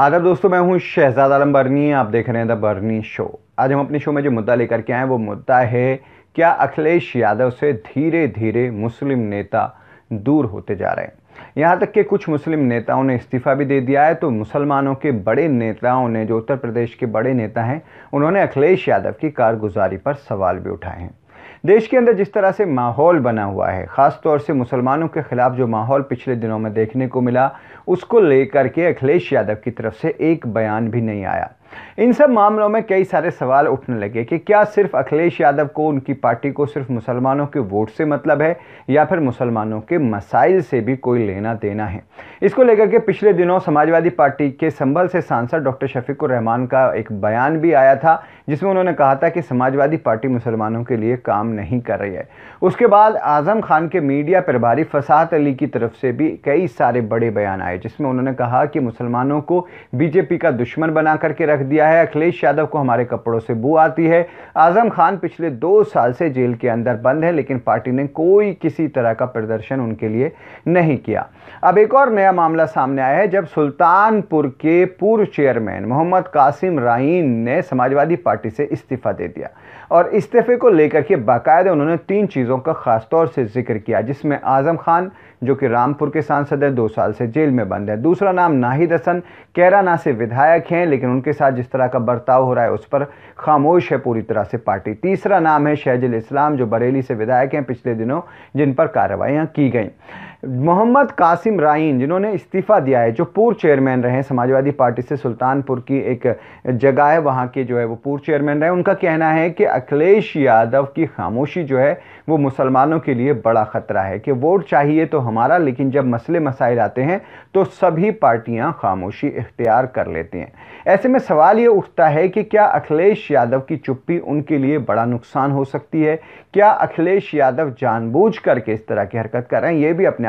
आदर दोस्तों मैं हूं शहजाद आलम बर्नी आप देख रहे हैं द बर्नी शो आज हम अपने शो में जो मुद्दा लेकर के आए वो मुद्दा है क्या अखिलेश यादव से धीरे धीरे मुस्लिम नेता दूर होते जा रहे हैं यहाँ तक कि कुछ मुस्लिम नेताओं ने इस्तीफ़ा भी दे दिया है तो मुसलमानों के बड़े नेताओं ने जो उत्तर प्रदेश के बड़े नेता हैं उन्होंने अखिलेश यादव की कारगुजारी पर सवाल भी उठाए हैं देश के अंदर जिस तरह से माहौल बना हुआ है ख़ास तौर से मुसलमानों के ख़िलाफ़ जो माहौल पिछले दिनों में देखने को मिला उसको लेकर के अखिलेश यादव की तरफ से एक बयान भी नहीं आया इन सब मामलों में कई सारे सवाल उठने लगे कि क्या सिर्फ अखिलेश यादव को उनकी पार्टी को सिर्फ मुसलमानों के वोट से मतलब है या फिर मुसलमानों के मसाइल से भी कोई लेना देना है इसको लेकर के पिछले दिनों समाजवादी पार्टी के संभल से सांसद डॉक्टर शफीकुर रहमान का एक बयान भी आया था जिसमें उन्होंने कहा था कि समाजवादी पार्टी मुसलमानों के लिए काम नहीं कर रही है उसके बाद आजम खान के मीडिया प्रभारी फसाहत अली की तरफ से भी कई सारे बड़े बयान आए जिसमें उन्होंने कहा कि मुसलमानों को बीजेपी का दुश्मन बना करके रख रख दिया है अखिलेश यादव को हमारे कपड़ों से बू आती है आजम खान पिछले दो साल से जेल के अंदर बंद है लेकिन पार्टी ने कोई किसी तरह का प्रदर्शन उनके लिए नहीं किया अब एक और नया मामला सामने आया है जब सुल्तानपुर के पूर्व चेयरमैन मोहम्मद कासिम राइन ने समाजवादी पार्टी से इस्तीफा दे दिया और इस्तीफे को लेकर के बाकायदा उन्होंने तीन चीज़ों का खासतौर से जिक्र किया जिसमें आजम खान जो कि रामपुर के सांसद है दो साल से जेल में बंद है दूसरा नाम नाहिद हसन कैराना से विधायक हैं लेकिन उनके साथ साथ जिस तरह का बर्ताव हो रहा है उस पर खामोश है पूरी तरह से पार्टी तीसरा नाम है शहजिल इस्लाम जो बरेली से विधायक हैं पिछले दिनों जिन पर कार्रवाइयाँ की गई मोहम्मद कासिम राइन जिन्होंने इस्तीफ़ा दिया है जो पूर्व चेयरमैन रहे समाजवादी पार्टी से सुल्तानपुर की एक जगह है वहाँ के जो है वो पूर्व चेयरमैन रहे उनका कहना है कि अखिलेश यादव की खामोशी जो है वो मुसलमानों के लिए बड़ा ख़तरा है कि वोट चाहिए तो हमारा लेकिन जब मसले मसाइल आते हैं तो सभी पार्टियाँ खामोशी इख्तियार कर लेती हैं ऐसे में सवाल ये उठता है कि क्या अखिलेश यादव की चुप्पी उनके लिए बड़ा नुकसान हो सकती है क्या अखिलेश यादव जानबूझ करके इस तरह की हरकत कर रहे हैं ये भी अपने